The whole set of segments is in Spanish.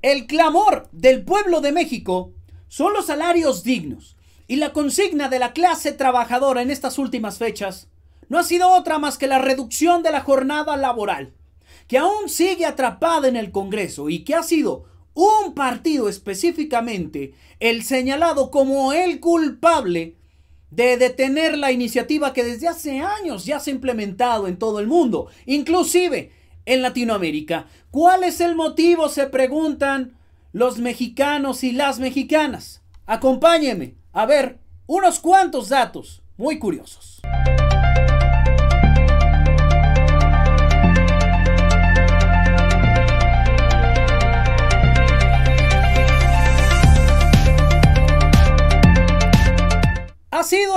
El clamor del pueblo de México son los salarios dignos. Y la consigna de la clase trabajadora en estas últimas fechas no ha sido otra más que la reducción de la jornada laboral, que aún sigue atrapada en el Congreso y que ha sido un partido específicamente el señalado como el culpable de detener la iniciativa que desde hace años ya se ha implementado en todo el mundo. Inclusive en Latinoamérica. ¿Cuál es el motivo? Se preguntan los mexicanos y las mexicanas. Acompáñenme a ver unos cuantos datos muy curiosos.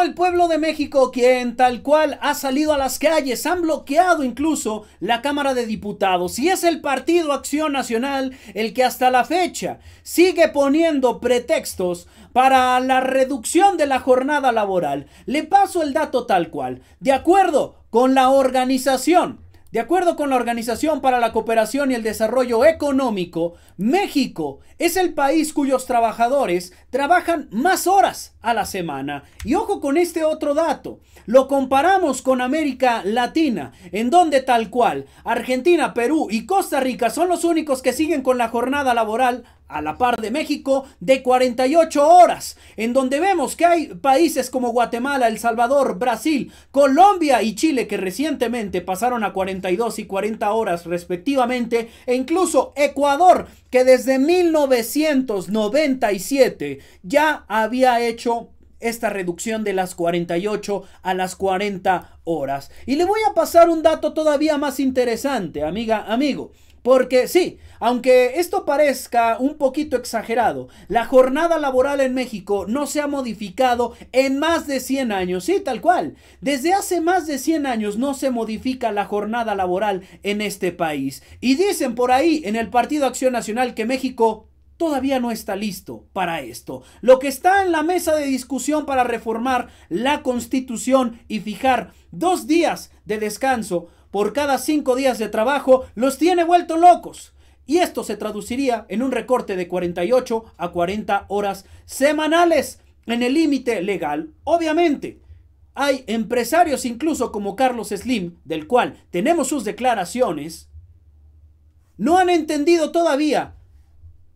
el pueblo de México quien tal cual ha salido a las calles, han bloqueado incluso la Cámara de Diputados y es el Partido Acción Nacional el que hasta la fecha sigue poniendo pretextos para la reducción de la jornada laboral. Le paso el dato tal cual, de acuerdo con la organización de acuerdo con la Organización para la Cooperación y el Desarrollo Económico, México es el país cuyos trabajadores trabajan más horas a la semana. Y ojo con este otro dato, lo comparamos con América Latina, en donde tal cual Argentina, Perú y Costa Rica son los únicos que siguen con la jornada laboral a la par de México, de 48 horas, en donde vemos que hay países como Guatemala, El Salvador, Brasil, Colombia y Chile que recientemente pasaron a 42 y 40 horas respectivamente, e incluso Ecuador, que desde 1997 ya había hecho esta reducción de las 48 a las 40 horas. Y le voy a pasar un dato todavía más interesante, amiga, amigo. Porque sí, aunque esto parezca un poquito exagerado, la jornada laboral en México no se ha modificado en más de 100 años, sí, tal cual. Desde hace más de 100 años no se modifica la jornada laboral en este país. Y dicen por ahí en el Partido Acción Nacional que México todavía no está listo para esto. Lo que está en la mesa de discusión para reformar la constitución y fijar dos días de descanso por cada cinco días de trabajo los tiene vuelto locos. Y esto se traduciría en un recorte de 48 a 40 horas semanales en el límite legal, obviamente. Hay empresarios incluso como Carlos Slim, del cual tenemos sus declaraciones, no han entendido todavía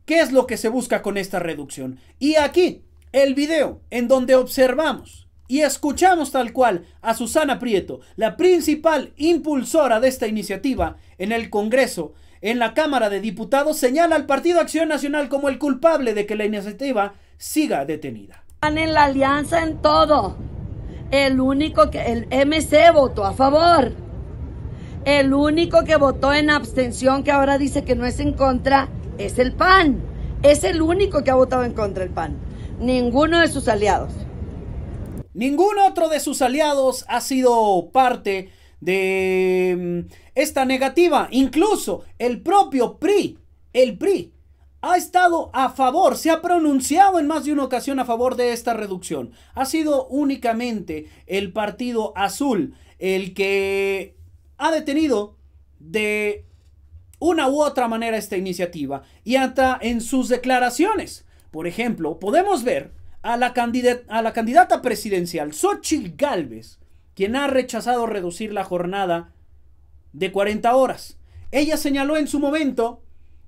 qué es lo que se busca con esta reducción. Y aquí el video en donde observamos y escuchamos tal cual a Susana Prieto, la principal impulsora de esta iniciativa en el Congreso, en la Cámara de Diputados, señala al Partido Acción Nacional como el culpable de que la iniciativa siga detenida. Están en la alianza en todo. El único que el MC votó a favor. El único que votó en abstención, que ahora dice que no es en contra, es el PAN. Es el único que ha votado en contra el PAN. Ninguno de sus aliados. Ningún otro de sus aliados ha sido parte de mm, esta negativa. Incluso el propio PRI, el PRI, ha estado a favor, se ha pronunciado en más de una ocasión a favor de esta reducción. Ha sido únicamente el Partido Azul el que ha detenido de una u otra manera esta iniciativa y hasta en sus declaraciones. Por ejemplo, podemos ver a la, candidata presidencial Xochitl Galvez, quien ha rechazado reducir la jornada de 40 horas. Ella señaló en su momento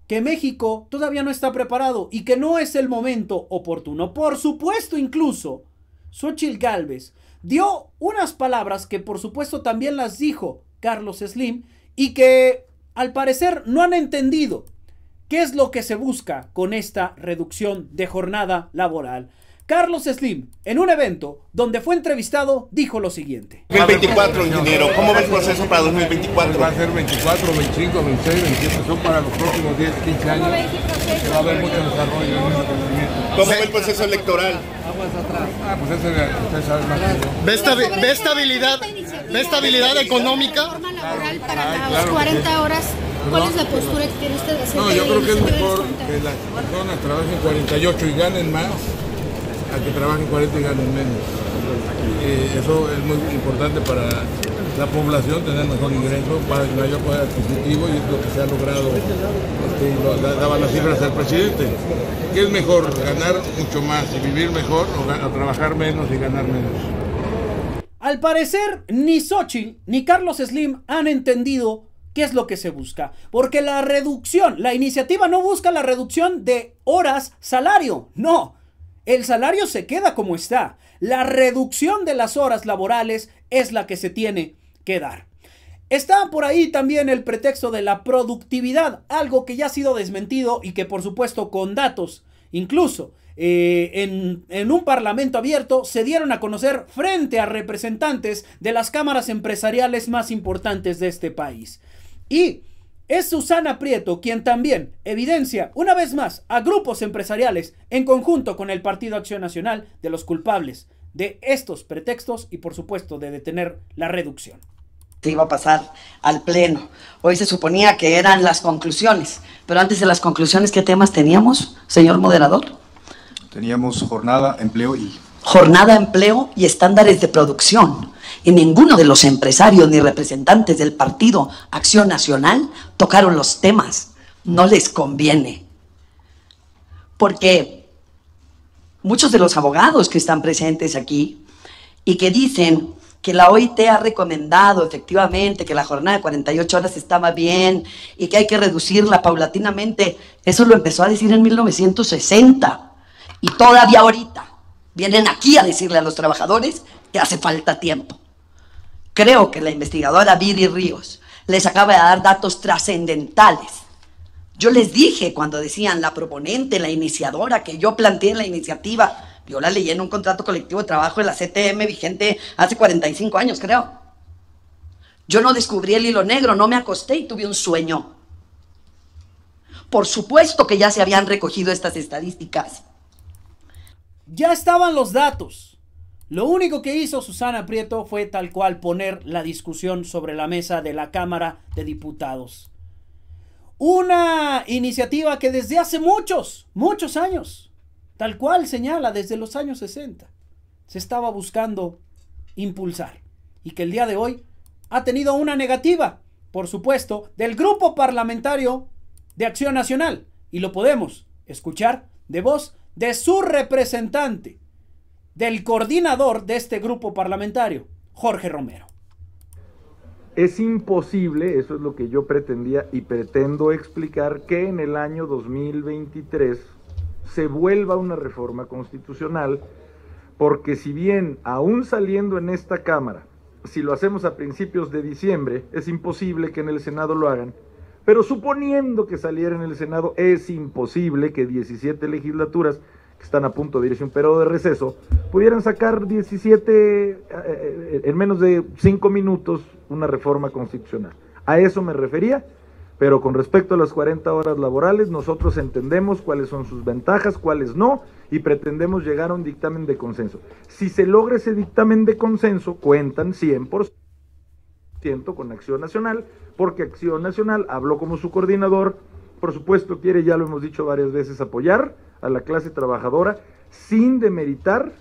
que México todavía no está preparado y que no es el momento oportuno. Por supuesto, incluso, Xochitl Galvez dio unas palabras que por supuesto también las dijo Carlos Slim y que al parecer no han entendido qué es lo que se busca con esta reducción de jornada laboral. Carlos Slim, en un evento donde fue entrevistado, dijo lo siguiente. 2024 ingeniero, ¿cómo ves el proceso para 2024? Va a ser 24, 25, 26, 27, son para los próximos 10, 15 años. va a haber mucho desarrollo ¿Cómo ves el proceso electoral? Aguas atrás. Ah, pues ese, ¿Ve, estabilidad, ve estabilidad económica? laboral para las 40 horas ¿Cuál es la postura que tiene usted de hacer? No, yo creo que es mejor que las personas trabajen 48 y ganen más a que trabajen 40 y ganen menos. Eh, eso es muy importante para la población, tener mejor ingreso, para mayor poder adquisitivo y es lo que se ha logrado, este, lo, daban las cifras al presidente. ¿Qué es mejor, ganar mucho más y vivir mejor o, o trabajar menos y ganar menos? Al parecer, ni Xochitl ni Carlos Slim han entendido qué es lo que se busca. Porque la reducción, la iniciativa no busca la reducción de horas salario, no. El salario se queda como está. La reducción de las horas laborales es la que se tiene que dar. Está por ahí también el pretexto de la productividad, algo que ya ha sido desmentido y que por supuesto con datos, incluso eh, en, en un parlamento abierto, se dieron a conocer frente a representantes de las cámaras empresariales más importantes de este país. Y es Susana Prieto quien también evidencia una vez más a grupos empresariales en conjunto con el Partido Acción Nacional de los culpables de estos pretextos y por supuesto de detener la reducción. Se iba a pasar al Pleno. Hoy se suponía que eran las conclusiones, pero antes de las conclusiones, ¿qué temas teníamos, señor moderador? Teníamos jornada, empleo y... Jornada, empleo y estándares de producción y ninguno de los empresarios ni representantes del partido Acción Nacional tocaron los temas. No les conviene. Porque muchos de los abogados que están presentes aquí y que dicen que la OIT ha recomendado efectivamente que la jornada de 48 horas estaba bien y que hay que reducirla paulatinamente, eso lo empezó a decir en 1960 y todavía ahorita vienen aquí a decirle a los trabajadores que hace falta tiempo. Creo que la investigadora Viri Ríos les acaba de dar datos trascendentales. Yo les dije cuando decían la proponente, la iniciadora, que yo planteé la iniciativa, yo la leí en un contrato colectivo de trabajo de la CTM vigente hace 45 años, creo. Yo no descubrí el hilo negro, no me acosté y tuve un sueño. Por supuesto que ya se habían recogido estas estadísticas. Ya estaban los datos. Lo único que hizo Susana Prieto fue tal cual poner la discusión sobre la mesa de la Cámara de Diputados. Una iniciativa que desde hace muchos, muchos años, tal cual señala desde los años 60, se estaba buscando impulsar y que el día de hoy ha tenido una negativa, por supuesto, del grupo parlamentario de Acción Nacional y lo podemos escuchar de voz de su representante, del coordinador de este grupo parlamentario, Jorge Romero. Es imposible, eso es lo que yo pretendía y pretendo explicar, que en el año 2023 se vuelva una reforma constitucional, porque si bien aún saliendo en esta Cámara, si lo hacemos a principios de diciembre, es imposible que en el Senado lo hagan, pero suponiendo que saliera en el Senado, es imposible que 17 legislaturas que están a punto de irse un periodo de receso, pudieran sacar 17, eh, eh, en menos de 5 minutos, una reforma constitucional. A eso me refería, pero con respecto a las 40 horas laborales, nosotros entendemos cuáles son sus ventajas, cuáles no, y pretendemos llegar a un dictamen de consenso. Si se logra ese dictamen de consenso, cuentan 100% con Acción Nacional, porque Acción Nacional habló como su coordinador, por supuesto, quiere, ya lo hemos dicho varias veces, apoyar a la clase trabajadora sin demeritar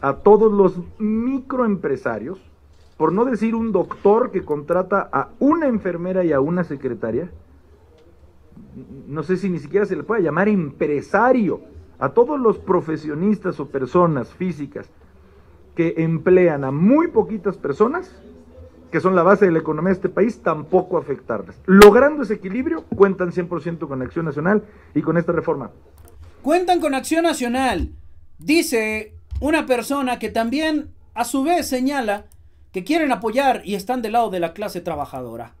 a todos los microempresarios, por no decir un doctor que contrata a una enfermera y a una secretaria, no sé si ni siquiera se le puede llamar empresario, a todos los profesionistas o personas físicas que emplean a muy poquitas personas, que son la base de la economía de este país, tampoco afectarles. Logrando ese equilibrio, cuentan 100% con Acción Nacional y con esta reforma. Cuentan con Acción Nacional, dice una persona que también a su vez señala que quieren apoyar y están del lado de la clase trabajadora.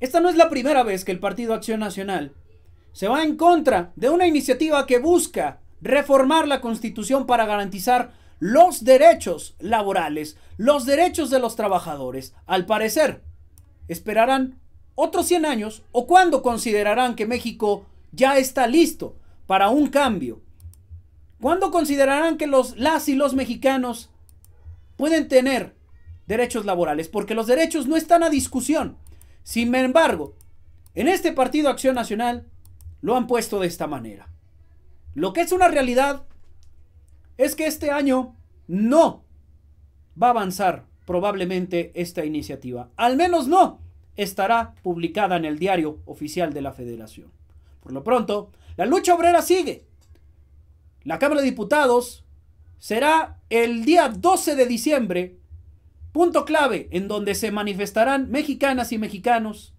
Esta no es la primera vez que el Partido Acción Nacional se va en contra de una iniciativa que busca reformar la Constitución para garantizar los derechos laborales, los derechos de los trabajadores. Al parecer, esperarán otros 100 años o cuando considerarán que México ya está listo para un cambio. ¿Cuándo considerarán que los, las y los mexicanos pueden tener derechos laborales? Porque los derechos no están a discusión. Sin embargo, en este partido Acción Nacional lo han puesto de esta manera. Lo que es una realidad es que este año no va a avanzar probablemente esta iniciativa. Al menos no estará publicada en el diario oficial de la federación. Por lo pronto, la lucha obrera sigue. La Cámara de Diputados será el día 12 de diciembre, punto clave en donde se manifestarán mexicanas y mexicanos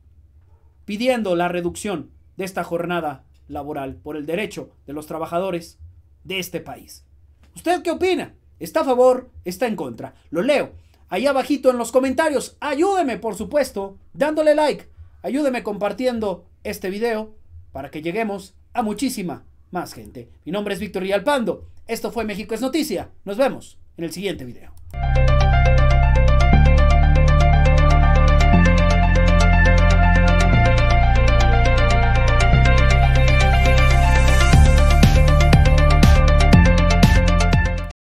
pidiendo la reducción de esta jornada laboral por el derecho de los trabajadores de este país. ¿Usted qué opina? ¿Está a favor? ¿Está en contra? Lo leo. Ahí abajito en los comentarios, ayúdeme por supuesto dándole like, ayúdeme compartiendo este video para que lleguemos a muchísima más gente. Mi nombre es Víctor Rialpando, esto fue México es Noticia, nos vemos en el siguiente video.